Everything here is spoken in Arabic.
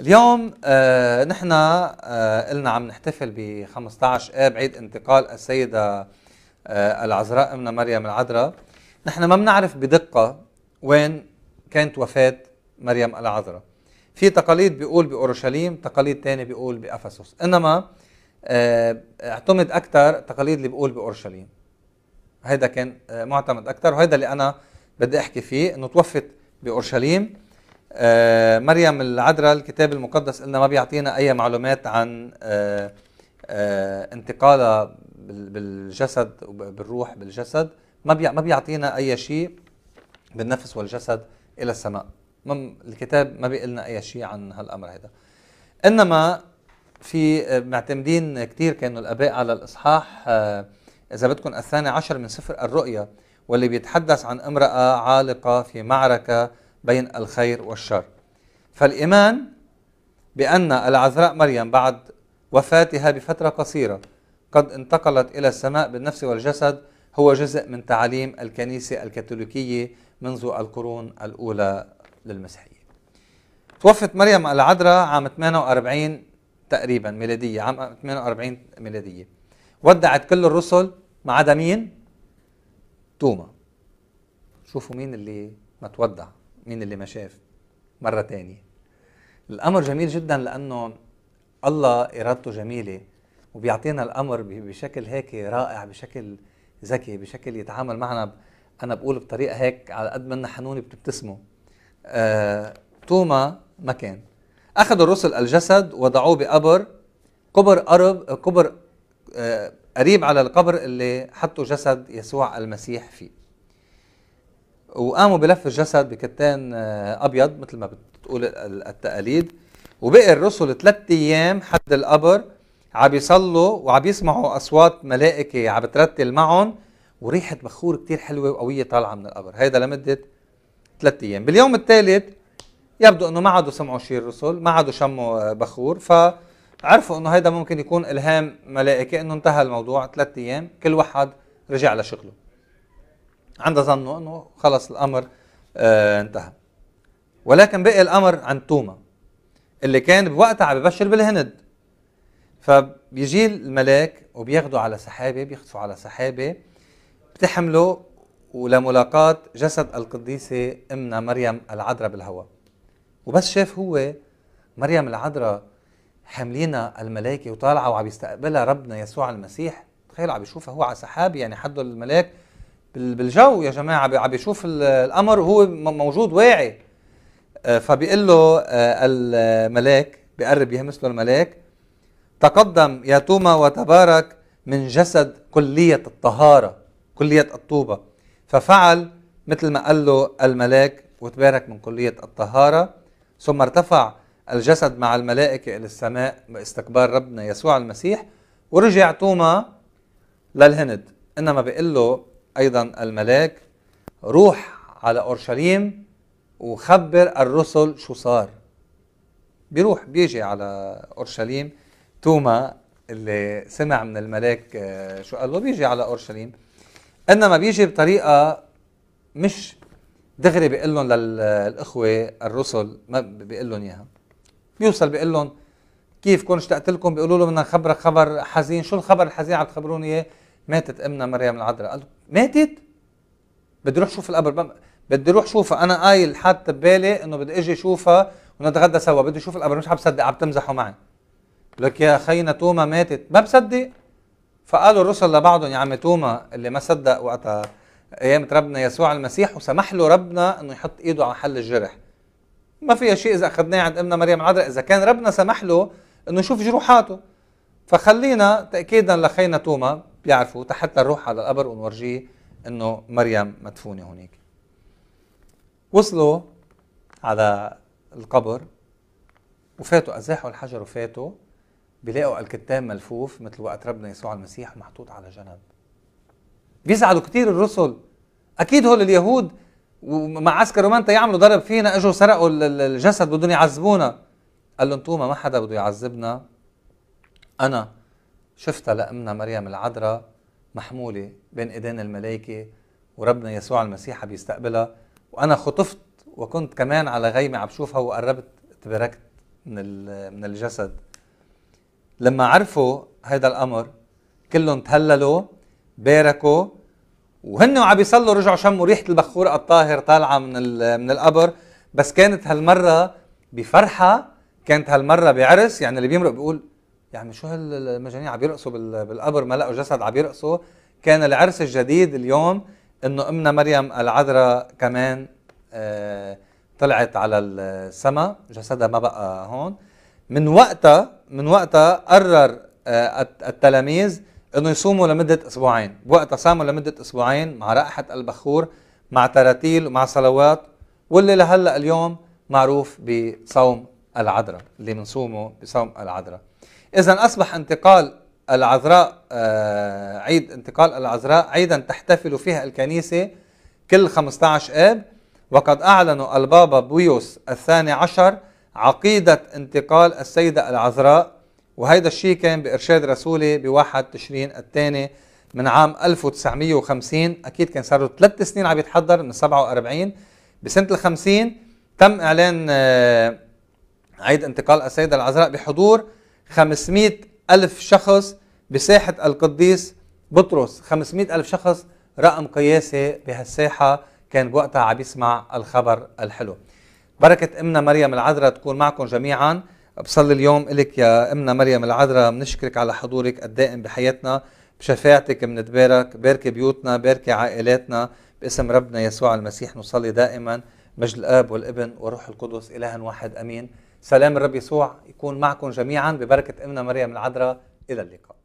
اليوم آه نحن آه قلنا عم نحتفل ب 15 اب عيد انتقال السيده آه العذراء امنا مريم العذراء نحن ما بنعرف بدقه وين كانت وفاه مريم العذراء في تقاليد بيقول باورشليم تقاليد تاني بيقول بأفسوس انما آه اعتمد اكثر تقاليد اللي بيقول باورشليم هيدا كان آه، معتمد اكثر وهيدا اللي انا بدي احكي فيه انه توفت باورشليم آه، مريم العذراء الكتاب المقدس لنا ما بيعطينا أي معلومات عن آه، آه، انتقالها بالجسد بالروح بالجسد ما ما بيعطينا أي شيء بالنفس والجسد إلى السماء الكتاب ما بيقلنا أي شيء عن هالأمر هذا إنما في معتمدين كثير كانوا الآباء على الإصحاح إذا بدكم الثاني عشر من سفر الرؤيا واللي بيتحدث عن امرأة عالقة في معركة بين الخير والشر فالإيمان بأن العذراء مريم بعد وفاتها بفترة قصيرة قد انتقلت إلى السماء بالنفس والجسد هو جزء من تعاليم الكنيسة الكاثوليكية منذ القرون الأولى للمسيحية توفت مريم العذراء عام 48 تقريبا ميلادية عام 48 ميلادية ودعت كل الرسل ما عدا مين؟ توما شوفوا مين اللي ما تودع مين اللي ما شاف مرة تانية الأمر جميل جدا لأنه الله إرادته جميلة وبيعطينا الأمر بشكل هيك رائع بشكل ذكي بشكل يتعامل معنا أنا بقول بطريقة هيك على قد ما إنها حنونة بتبتسموا آه، توما ما كان أخذوا الرسل الجسد وضعوه بقبر قبر قرب قبر آه، قريب على القبر اللي حطوا جسد يسوع المسيح فيه وقاموا بلف الجسد بكتان آه، ابيض مثل ما بتقول التقاليد وبقي الرسل ثلاث ايام حد القبر عم يصلوا وعم يسمعوا اصوات ملائكه عم بترتل معهم وريحه بخور كتير حلوه وقويه طالعه من القبر هيدا لمده ثلاث ايام باليوم الثالث يبدو انه ما عادوا سمعوا شيء الرسل ما عادوا شموا آه، بخور فعرفوا انه هيدا ممكن يكون الهام ملائكه انه انتهى الموضوع ثلاث ايام كل واحد رجع لشغله عند ظنه انه خلص الامر آه انتهى ولكن بقي الامر عند توما اللي كان بوقتها عم ببشر بالهند فبيجي الملاك وبياخدوا على سحابه بيخطفوا على سحابه بتحمله ولملاقاة جسد القديسة امنا مريم العذراء بالهواء وبس شاف هو مريم العذراء حاملينها الملائكة وطالعة وعم يستقبلها ربنا يسوع المسيح تخيل عم يشوفها هو على سحاب يعني حده الملاك بالجو يا جماعه عم بيشوف القمر وهو موجود واعي آه، فبيقول له آه، الملاك بقرب يهمس له الملاك تقدم يا توما وتبارك من جسد كلية الطهارة كلية الطوبة ففعل مثل ما قال له الملاك وتبارك من كلية الطهارة ثم ارتفع الجسد مع الملائكة إلى السماء باستقبال ربنا يسوع المسيح ورجع توما للهند إنما بيقول له أيضا الملاك روح على أورشليم وخبر الرسل شو صار بيروح بيجي على أورشليم توما اللي سمع من الملاك آه، شو قال له بيجي على أورشليم إنما بيجي بطريقة مش دغري بيقول لهم للإخوة الرسل ما بيقول لهم إياها بيوصل بيقول لهم كيف كون اشتقت لكم بيقولوا له بدنا نخبرك خبر حزين شو الخبر الحزين عم تخبروني اياه ماتت امنا مريم العذراء قال له ماتت بدي روح شوف القبر بم... بدي روح شوفها انا قايل حاطط ببالي انه بدي اجي اشوفها ونتغدى سوا بدي اشوف القبر مش عم بصدق عم تمزحوا معي لك يا خينا توما ماتت ما بصدق فقالوا الرسل لبعضهم يا عم توما اللي ما صدق وقتها ايام ربنا يسوع المسيح وسمح له ربنا انه يحط ايده على حل الجرح ما فيها شيء اذا اخذناه عند امنا مريم العذراء اذا كان ربنا سمح له انه يشوف جروحاته فخلينا تاكيدا لخينا توما بيعرفوا حتى نروح على القبر ونورجيه انه مريم مدفونه هناك وصلوا على القبر وفاتوا ازاحوا الحجر وفاتوا بيلاقوا الكتان ملفوف مثل وقت ربنا يسوع المسيح محطوط على جنب بيزعلوا كثير الرسل اكيد هول اليهود ومع عسكر رومانتا يعملوا ضرب فينا اجوا سرقوا الجسد بدهم يعذبونا قال لهم ما حدا بده يعذبنا انا شفتها لأمنا مريم العذراء محمولة بين إيدين الملائكة وربنا يسوع المسيح بيستقبلها وأنا خطفت وكنت كمان على غيمة عم بشوفها وقربت تبركت من من الجسد لما عرفوا هذا الأمر كلهم تهللوا باركوا وهن وعم بيصلوا رجعوا شموا ريحة البخور الطاهر طالعة من من القبر بس كانت هالمرة بفرحة كانت هالمرة بعرس يعني اللي بيمرق بيقول يعني شو هالمجانين عم يرقصوا بالقبر ما لقوا جسد عم يرقصوا كان العرس الجديد اليوم انه امنا مريم العذراء كمان آه، طلعت على السماء جسدها ما بقى هون من وقتها من وقتها قرر آه، التلاميذ انه يصوموا لمده اسبوعين وقتها صاموا لمده اسبوعين مع رائحه البخور مع تراتيل ومع صلوات واللي لهلا اليوم معروف بصوم العذراء اللي بنصومه بصوم العذراء إذا أصبح انتقال العذراء آه، عيد انتقال العذراء عيدا تحتفل فيها الكنيسة كل 15 آب وقد أعلن البابا بيوس الثاني عشر عقيدة انتقال السيدة العذراء وهيدا الشيء كان بإرشاد رسولي بواحد تشرين الثاني من عام 1950 أكيد كان صار له ثلاث سنين عم يتحضر من 47 بسنة ال 50 تم إعلان آه عيد انتقال السيدة العذراء بحضور 500 ألف شخص بساحة القديس بطرس 500 ألف شخص رقم قياسي بهالساحة كان بوقتها عم يسمع الخبر الحلو بركة أمنا مريم العذراء تكون معكم جميعا بصلي اليوم إلك يا أمنا مريم العذراء بنشكرك على حضورك الدائم بحياتنا بشفاعتك بنتبارك باركي بيوتنا باركي عائلاتنا باسم ربنا يسوع المسيح نصلي دائما مجد الاب والابن والروح القدس الها واحد امين سلام الرب يسوع يكون معكم جميعا ببركة أمنا مريم العذراء إلى اللقاء